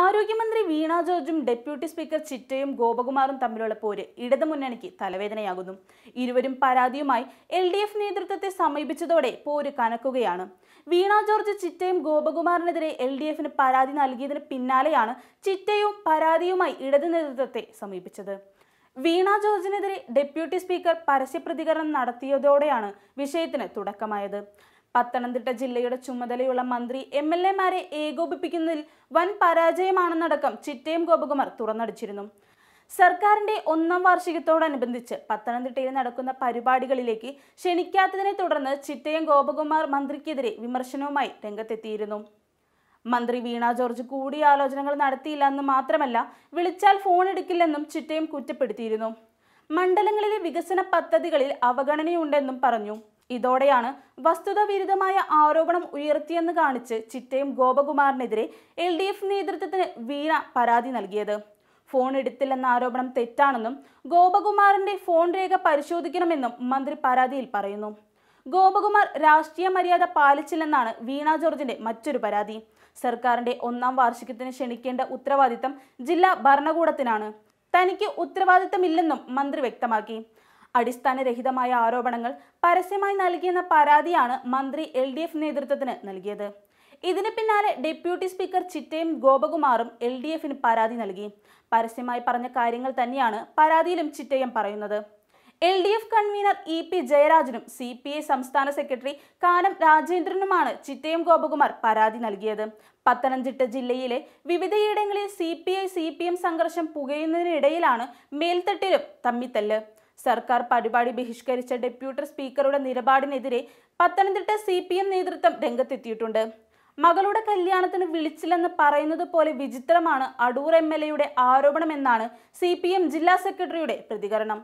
ആരോഗ്യമന്ത്രി വീണ ജോർജും deputy speaker Chittayam ഗോപകുമാറും തമ്മിലുള്ള പോര് ഇടതുമുന്നണിക്ക് തലവേദനയാകുന്നു ഇരുവരും പരാതിയുമായി എൽ ഡി എഫ് നേതൃത്വത്തെ സമീപിച്ചതോടെ പോര് കനക്കുകയാണ് വീണ ജോർജ് ചിറ്റയും ഗോപകുമാറിനെതിരെ എൽ ഡി എഫിന് പരാതി നൽകിയതിന് പിന്നാലെയാണ് ചിറ്റയും പരാതിയുമായി ഇടതു നേതൃത്വത്തെ സമീപിച്ചത് വീണ ജോർജിനെതിരെ ഡെപ്യൂട്ടി സ്പീക്കർ പരസ്യപ്രതികരണം നടത്തിയതോടെയാണ് വിഷയത്തിന് തുടക്കമായത് പത്തനംതിട്ട ജില്ലയുടെ ചുമതലയുള്ള മന്ത്രി എം എൽ എമാരെ ഏകോപിപ്പിക്കുന്നതിൽ വൻ പരാജയമാണെന്നടക്കം ചിറ്റയം ഗോപകുമാർ തുറന്നടിച്ചിരുന്നു സർക്കാരിന്റെ ഒന്നാം വാർഷികത്തോടനുബന്ധിച്ച് പത്തനംതിട്ടയിൽ നടക്കുന്ന പരിപാടികളിലേക്ക് ക്ഷണിക്കാത്തതിനെ തുടർന്ന് ചിറ്റയം ഗോപകുമാർ മന്ത്രിക്കെതിരെ വിമർശനവുമായി രംഗത്തെത്തിയിരുന്നു മന്ത്രി വീണ ജോർജ് കൂടിയാലോചനകൾ എന്ന് മാത്രമല്ല വിളിച്ചാൽ ഫോൺ എടുക്കില്ലെന്നും ചിറ്റയം കുറ്റപ്പെടുത്തിയിരുന്നു മണ്ഡലങ്ങളിലെ വികസന പദ്ധതികളിൽ അവഗണനയുണ്ടെന്നും പറഞ്ഞു ഇതോടെയാണ് വസ്തുത വിരുദ്ധമായ ആരോപണം ഉയർത്തിയെന്ന് കാണിച്ച് ചിറ്റയും ഗോപകുമാറിനെതിരെ എൽ ഡി എഫ് നേതൃത്വത്തിന് വീണ പരാതി നൽകിയത് ഫോൺ എടുത്തില്ലെന്ന ആരോപണം തെറ്റാണെന്നും ഗോപകുമാറിന്റെ ഫോൺ രേഖ പരിശോധിക്കണമെന്നും മന്ത്രി പരാതിയിൽ പറയുന്നു ഗോപകുമാർ രാഷ്ട്രീയ മര്യാദ പാലിച്ചില്ലെന്നാണ് വീണ ജോർജിന്റെ മറ്റൊരു പരാതി സർക്കാരിന്റെ ഒന്നാം വാർഷികത്തിന് ക്ഷണിക്കേണ്ട ഉത്തരവാദിത്തം ജില്ലാ ഭരണകൂടത്തിനാണ് തനിക്ക് ഉത്തരവാദിത്തമില്ലെന്നും മന്ത്രി വ്യക്തമാക്കി അടിസ്ഥാനരഹിതമായ ആരോപണങ്ങൾ പരസ്യമായി നൽകിയെന്ന പരാതിയാണ് മന്ത്രി എൽ ഡി എഫ് നേതൃത്വത്തിന് നൽകിയത് ഇതിന് പിന്നാലെ ഡെപ്യൂട്ടി സ്പീക്കർ ചിറ്റയും ഗോപകുമാറും എൽ ഡി എഫിന് പരാതി നൽകി പരസ്യമായി പറഞ്ഞ കാര്യങ്ങൾ തന്നെയാണ് പരാതിയിലും ചിറ്റയും പറയുന്നത് L D F convener E P ജയരാജനും സി പി ഐ സംസ്ഥാന സെക്രട്ടറി കാനം രാജേന്ദ്രനുമാണ് ചിറ്റയം ഗോപകുമാർ പരാതി നൽകിയത് പത്തനംതിട്ട ജില്ലയിലെ വിവിധയിടങ്ങളിൽ C P I C P M സംഘർഷം പുകയുന്നതിനിടയിലാണ് മേൽത്തട്ടിലും തമ്മിത്തല്ല് സർക്കാർ പരിപാടി ബഹിഷ്കരിച്ച ഡെപ്യൂട്ടി സ്പീക്കറുടെ നിലപാടിനെതിരെ പത്തനംതിട്ട സി പി എം നേതൃത്വം രംഗത്തെത്തിയിട്ടുണ്ട് മകളുടെ കല്യാണത്തിന് വിളിച്ചില്ലെന്ന് പറയുന്നത് പോലെ വിചിത്രമാണ് അടൂർ എം എൽ എയുടെ ആരോപണമെന്നാണ് സി പി എം ജില്ലാ സെക്രട്ടറിയുടെ പ്രതികരണം